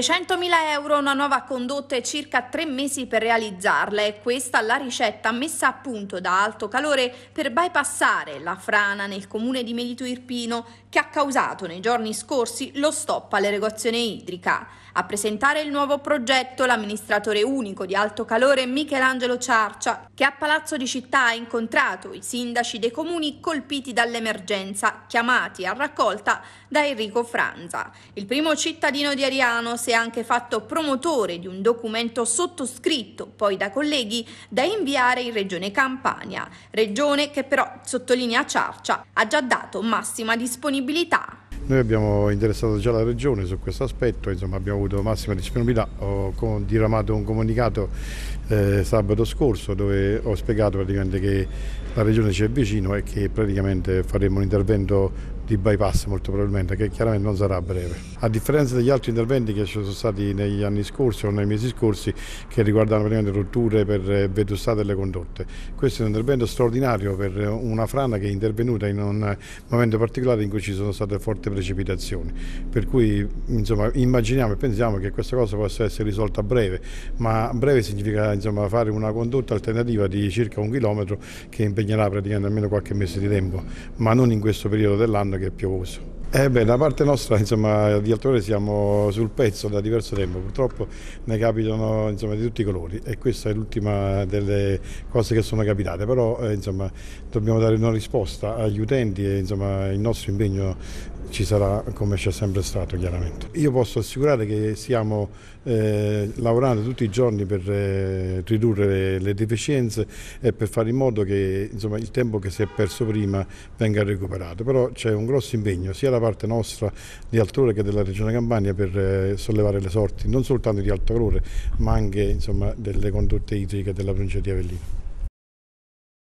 300.000 euro, una nuova condotta e circa tre mesi per realizzarla. È questa la ricetta messa a punto da Alto Calore per bypassare la frana nel comune di Melito Irpino che ha causato nei giorni scorsi lo stop all'erogazione idrica. A presentare il nuovo progetto l'amministratore unico di Alto Calore Michelangelo Ciarcia che a Palazzo di Città ha incontrato i sindaci dei comuni colpiti dall'emergenza chiamati a raccolta da Enrico Franza. Il primo cittadino di Ariano si è anche fatto promotore di un documento sottoscritto poi da colleghi da inviare in Regione Campania, regione che però, sottolinea Ciarcia, ha già dato massima disponibilità. Noi abbiamo interessato già la Regione su questo aspetto, insomma, abbiamo avuto massima disponibilità, ho diramato un comunicato eh, sabato scorso dove ho spiegato praticamente che la Regione ci è vicino e che praticamente faremo un intervento di bypass molto probabilmente, che chiaramente non sarà breve. A differenza degli altri interventi che ci sono stati negli anni scorsi o nei mesi scorsi, che riguardano praticamente rotture per eh, vetustà delle condotte, questo è un intervento straordinario per eh, una frana che è intervenuta in un eh, momento particolare in cui ci sono state forti precipitazioni. Per cui insomma, immaginiamo e pensiamo che questa cosa possa essere risolta a breve, ma breve significa insomma, fare una condotta alternativa di circa un chilometro che impegnerà praticamente almeno qualche mese di tempo, ma non in questo periodo dell'anno che è piovoso. Eh beh, da parte nostra, insomma, di Altore siamo sul pezzo da diverso tempo, purtroppo ne capitano insomma, di tutti i colori e questa è l'ultima delle cose che sono capitate, però eh, insomma, dobbiamo dare una risposta agli utenti e insomma, il nostro impegno ci sarà come c'è sempre stato chiaramente. Io posso assicurare che stiamo eh, lavorando tutti i giorni per eh, ridurre le, le, deficienze e per fare in modo che insomma, il tempo che si è perso prima venga recuperato, però c'è un grosso impegno sia da parte nostra di Altrore che della Regione Campania per eh, sollevare le sorti non soltanto di Alto Calore ma anche insomma, delle condotte idriche della provincia di Avellino.